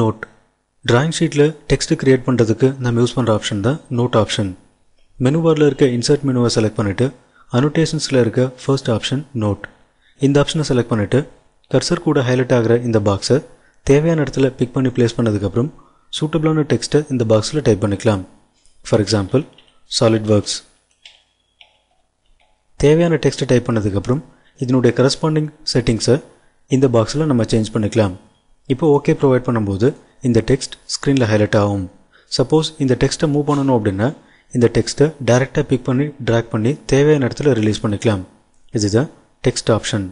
note drawing ஷீட்டில் text create பண்ணுறதுக்கு நம்ம யூஸ் பண்ணுற ஆப்ஷன் தான் நோட் ஆப்ஷன் மெனுவாரில் இருக்க இன்சர்ட் மெனுவை செலக்ட் பண்ணிவிட்டு அனோட்டேஷன்ஸில் இருக்க ஃபர்ஸ்ட் ஆப்ஷன் நோட் இந்த ஆப்ஷனை செலக்ட் பண்ணிவிட்டு கர்சர் கூட ஹைலைட் ஆகிற இந்த பாக்ஸை தேவையான இடத்துல பிக் பண்ணி ப்ளேஸ் பண்ணதுக்கப்புறம் சூட்டபிளான டெக்ஸ்ட்டை இந்த பாக்ஸில் டைப் பண்ணிக்கலாம் ஃபார் எக்ஸாம்பிள் சாலிட் ஒர்க்ஸ் தேவையான டெக்ஸ்ட்டை டைப் பண்ணதுக்கப்புறம் இதனுடைய கரஸ்பாண்டிங் செட்டிங்ஸை இந்த பாக்ஸில் நம்ம சேஞ்ச் பண்ணிக்கலாம் இப்போ ஓகே ப்ரொவைட் பண்ணும்போது இந்த டெக்ஸ்ட் ஸ்க்ரீனில் ஹைலைட் ஆகும் சப்போஸ் இந்த டெக்ஸ்ட்டை மூவ் பண்ணணும் அப்படின்னா இந்த டெக்ஸ்ட்டை டேரெக்டாக பிக் பண்ணி ட்ராக் பண்ணி தேவையான இடத்துல ரிலீஸ் பண்ணிக்கலாம் இதுதான் டெக்ஸ்ட் ஆப்ஷன்